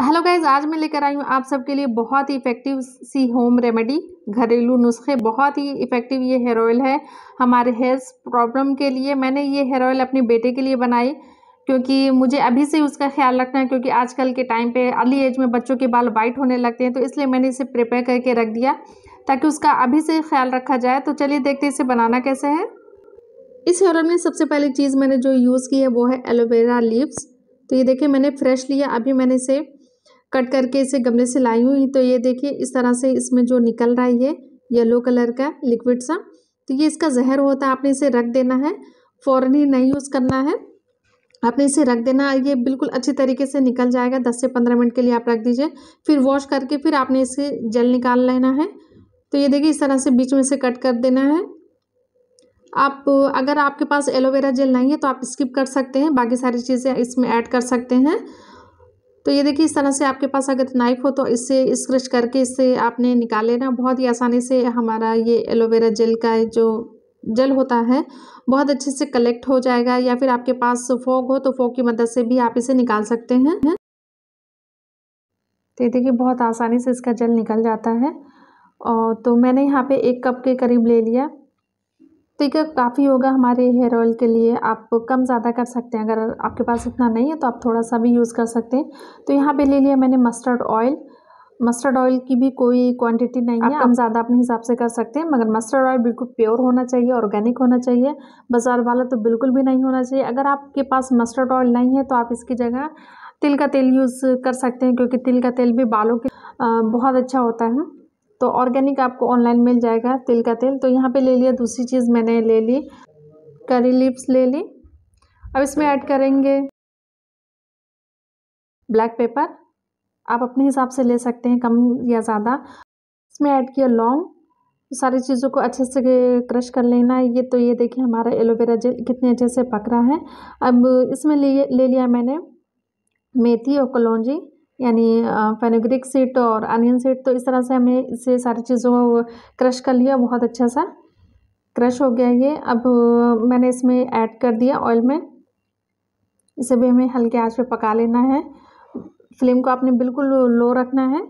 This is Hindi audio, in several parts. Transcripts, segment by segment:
हेलो गाइज आज मैं लेकर आई हूँ आप सबके लिए बहुत ही इफ़ेक्टिव सी होम रेमेडी घरेलू नुस्खे बहुत ही इफ़ेक्टिव ये हेयर ऑयल है हमारे हेयर प्रॉब्लम के लिए मैंने ये हेयर ऑयल अपने बेटे के लिए बनाई क्योंकि मुझे अभी से उसका ख्याल रखना है क्योंकि आजकल के टाइम पे अर्ली एज में बच्चों के बाल वाइट होने लगते हैं तो इसलिए मैंने इसे प्रिपेयर करके रख दिया ताकि उसका अभी से ख्याल रखा जाए तो चलिए देखते इसे बनाना कैसे है इस हेयर ऑयल में सबसे पहली चीज़ मैंने जो यूज़ की है वो है एलोवेरा लीव्स तो ये देखिए मैंने फ्रेश लिया अभी मैंने इसे कट करके इसे गमले से लाई हुई तो ये देखिए इस तरह से इसमें जो निकल रहा है ये येलो कलर का लिक्विड सा तो ये इसका जहर होता है आपने इसे रख देना है फ़ौरन ही नहीं यूज़ करना है आपने इसे रख देना ये बिल्कुल अच्छी तरीके से निकल जाएगा दस से पंद्रह मिनट के लिए आप रख दीजिए फिर वॉश करके फिर आपने इसे जल निकाल लेना है तो ये देखिए इस तरह से बीच में से कट कर देना है आप अगर आपके पास एलोवेरा जेल नहीं है तो आप स्किप कर सकते हैं बाकी सारी चीज़ें इसमें ऐड कर सकते हैं तो ये देखिए इस तरह से आपके पास अगर नाइफ हो तो इससे स्क्रच करके इससे आपने निकाल लेना बहुत ही आसानी से हमारा ये एलोवेरा जेल का जो जल होता है बहुत अच्छे से कलेक्ट हो जाएगा या फिर आपके पास फोग हो तो फोग की मदद से भी आप इसे निकाल सकते हैं तो ये देखिए बहुत आसानी से इसका जल निकल जाता है और तो मैंने यहाँ पे एक कप के करीब ले लिया तो ये काफ़ी होगा हमारे हेयर ऑयल के लिए आप कम ज़्यादा कर सकते हैं अगर आपके पास इतना नहीं है तो आप थोड़ा सा भी यूज़ कर सकते हैं तो यहाँ पे ले लिया मैंने मस्टर्ड ऑयल मस्टर्ड ऑयल की भी कोई क्वांटिटी नहीं है हम ज़्यादा अपने हिसाब से कर सकते हैं मगर मस्टर्ड ऑयल बिल्कुल प्योर होना चाहिए ऑर्गेनिक होना चाहिए बाज़ार वाला तो बिल्कुल भी नहीं होना चाहिए अगर आपके पास मस्टर्ड ऑयल नहीं है तो आप इसकी जगह तिल का तेल यूज़ कर सकते हैं क्योंकि तिल का तेल भी बालों के बहुत अच्छा होता है तो ऑर्गेनिक आपको ऑनलाइन मिल जाएगा तिल का तेल तो यहाँ पे ले लिया दूसरी चीज़ मैंने ले ली करी लिप्स ले ली अब इसमें ऐड करेंगे ब्लैक पेपर आप अपने हिसाब से ले सकते हैं कम या ज़्यादा इसमें ऐड किया लौंग सारी चीज़ों को अच्छे से क्रश कर लेना है ये तो ये देखिए हमारा एलोवेरा जेल कितने अच्छे से पक रहा है अब इसमें ले ले लिया मैंने मेथी और कलौजी यानी फेनोग्रिक सीट और अनियन सीट तो इस तरह से हमें इसे सारी चीज़ों को क्रश कर लिया बहुत अच्छा सा क्रश हो गया ये अब मैंने इसमें ऐड कर दिया ऑयल में इसे भी हमें हल्के आंच पे पका लेना है फ्लेम को आपने बिल्कुल लो रखना है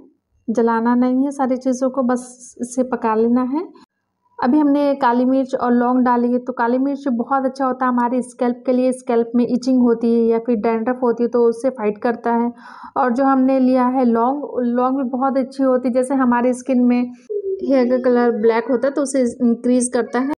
जलाना नहीं है सारी चीज़ों को बस इसे पका लेना है अभी हमने काली मिर्च और लौंग डाली है तो काली मिर्च बहुत अच्छा होता है हमारे स्कैल्प के लिए स्कैल्प में इचिंग होती है या फिर डैंड्रफ होती है तो उससे फाइट करता है और जो हमने लिया है लौंग लौंग भी बहुत अच्छी होती है जैसे हमारे स्किन में हेयर का कलर ब्लैक होता है तो उसे इंक्रीज़ करता है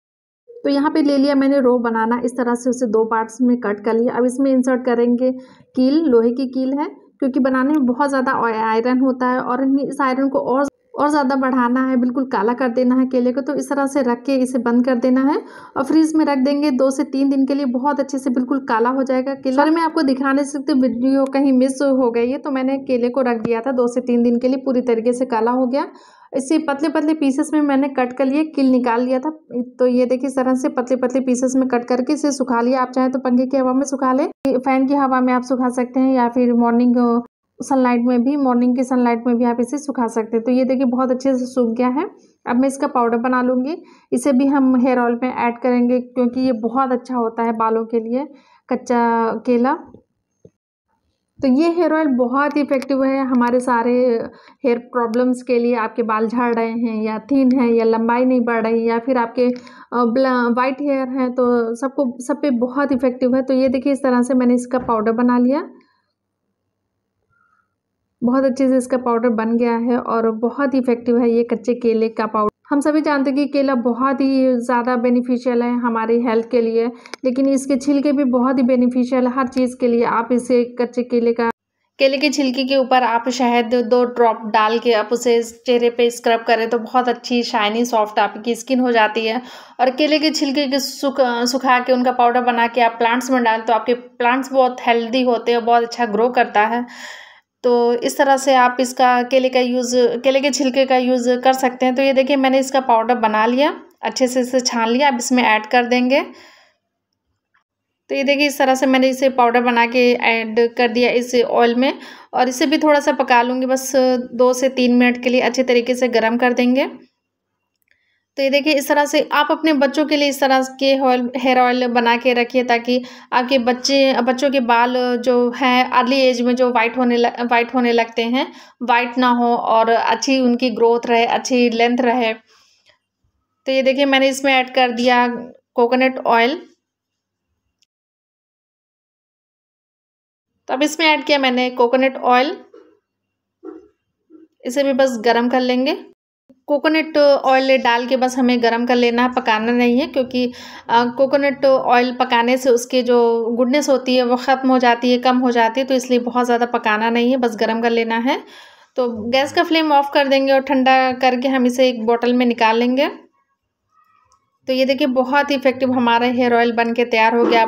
तो यहाँ पे ले लिया मैंने रो बनाना इस तरह से उसे दो पार्ट्स में कट कर लिया अब इसमें इंसर्ट करेंगे कील लोहे की कील है क्योंकि बनाने में बहुत ज़्यादा आयरन होता है और इस आयरन को और और ज़्यादा बढ़ाना है बिल्कुल काला कर देना है केले को तो इस तरह से रख के इसे बंद कर देना है और फ्रीज में रख देंगे दो से तीन दिन के लिए बहुत अच्छे से बिल्कुल काला हो जाएगा केला मैं आपको दिखा नहीं सकती तो वीडियो कहीं मिस हो गई है तो मैंने केले को रख दिया था दो से तीन दिन के लिए पूरी तरीके से काला हो गया इसे पतले पतले पीसेस में मैंने कट कर लिए किल निकाल लिया था तो ये देखिए इस तरह से पतले पतले पीसेस में कट करके इसे सुखा लिया आप चाहे तो पंखे की हवा में सुखा लें फैन की हवा में आप सुखा सकते हैं या फिर मॉर्निंग सनलाइट में भी मॉर्निंग की सनलाइट में भी आप इसे सुखा सकते हैं तो ये देखिए बहुत अच्छे से सूख गया है अब मैं इसका पाउडर बना लूँगी इसे भी हम हेयर ऑयल में ऐड करेंगे क्योंकि ये बहुत अच्छा होता है बालों के लिए कच्चा केला तो ये हेयर ऑयल बहुत ही इफेक्टिव है हमारे सारे हेयर प्रॉब्लम्स के लिए आपके बाल झड़ रहे हैं या थीन है या लंबाई नहीं बढ़ रही या फिर आपके वाइट हेयर हैं तो सबको सब पे बहुत इफेक्टिव है तो ये देखिए इस तरह से मैंने इसका पाउडर बना लिया बहुत अच्छे से इसका पाउडर बन गया है और बहुत इफेक्टिव है ये कच्चे केले का पाउडर हम सभी जानते हैं कि केला बहुत ही ज़्यादा बेनिफिशियल है हमारी हेल्थ के लिए लेकिन इसके छिलके भी बहुत ही बेनिफिशियल हर चीज़ के लिए आप इसे कच्चे केले का केले के छिलके के ऊपर आप शहद दो ड्रॉप डाल के आप उसे चेहरे पे स्क्रब करें तो बहुत अच्छी शाइनी सॉफ्ट आपकी स्किन हो जाती है और केले के छिलके के सुख सुखा के उनका पाउडर बना के आप प्लांट्स में डालें तो आपके प्लांट्स बहुत हेल्दी होते हैं बहुत अच्छा ग्रो करता है तो इस तरह से आप इसका केले का यूज़ केले के छिलके का यूज़ कर सकते हैं तो ये देखिए मैंने इसका पाउडर बना लिया अच्छे से इसे छान लिया अब इसमें ऐड कर देंगे तो ये देखिए इस तरह से मैंने इसे पाउडर बना के ऐड कर दिया इस ऑयल में और इसे भी थोड़ा सा पका लूँगी बस दो से तीन मिनट के लिए अच्छे तरीके से गर्म कर देंगे तो ये देखिए इस तरह से आप अपने बच्चों के लिए इस तरह के ऑयल हेयर ऑयल बना के रखिए ताकि आपके बच्चे बच्चों के बाल जो हैं अर्ली एज में जो वाइट होने लग वाइट होने लगते हैं वाइट ना हो और अच्छी उनकी ग्रोथ रहे अच्छी लेंथ रहे तो ये देखिए मैंने इसमें ऐड कर दिया कोकोनट ऑयल तो अब इसमें ऐड किया मैंने कोकोनट ऑयल इसे भी बस गर्म कर लेंगे कोकोनट ऑयल डाल के बस हमें गरम कर लेना है पकाना नहीं है क्योंकि कोकोनट ऑयल पकाने से उसके जो गुडनेस होती है वो ख़त्म हो जाती है कम हो जाती है तो इसलिए बहुत ज़्यादा पकाना नहीं है बस गरम कर लेना है तो गैस का फ्लेम ऑफ कर देंगे और ठंडा करके हम इसे एक बोतल में निकाल लेंगे तो ये देखिए बहुत ही इफ़ेक्टिव हमारा हेयर ऑयल बन के तैयार हो गया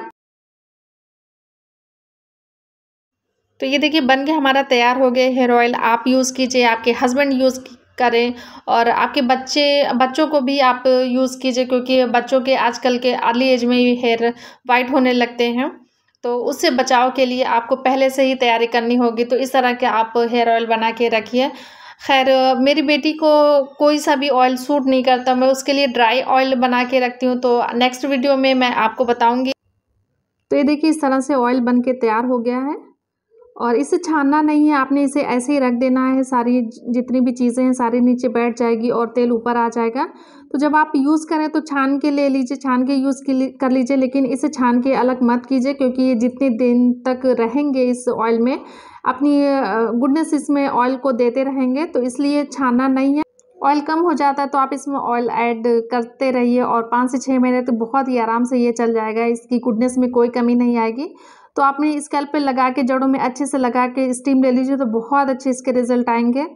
तो ये देखिए बन के हमारा तैयार हो गया हेयर ऑयल आप यूज़ कीजिए आपके हस्बैंड यूज़ करें और आपके बच्चे बच्चों को भी आप यूज़ कीजिए क्योंकि बच्चों के आजकल के अर्ली एज में ही हेयर वाइट होने लगते हैं तो उससे बचाव के लिए आपको पहले से ही तैयारी करनी होगी तो इस तरह के आप हेयर ऑयल बना के रखिए खैर मेरी बेटी को कोई सा भी ऑयल सूट नहीं करता मैं उसके लिए ड्राई ऑयल बना के रखती हूँ तो नेक्स्ट वीडियो में मैं आपको बताऊँगी तो ये देखिए इस तरह से ऑयल बन के तैयार हो गया है और इसे छानना नहीं है आपने इसे ऐसे ही रख देना है सारी जितनी भी चीज़ें हैं सारी नीचे बैठ जाएगी और तेल ऊपर आ जाएगा तो जब आप यूज़ करें तो छान के ले लीजिए छान के यूज़ कर लीजिए लेकिन इसे छान के अलग मत कीजिए क्योंकि ये जितने दिन तक रहेंगे इस ऑयल में अपनी गुडनेस इसमें ऑयल को देते रहेंगे तो इसलिए छानना नहीं है ऑयल कम हो जाता है तो आप इसमें ऑयल ऐड करते रहिए और पाँच से छः महीने तो बहुत ही आराम से ये चल जाएगा इसकी गुडनेस में कोई कमी नहीं आएगी तो आपने स्कैल्प पे लगा के जड़ों में अच्छे से लगा के स्टीम ले लीजिए तो बहुत अच्छे इसके रिजल्ट आएंगे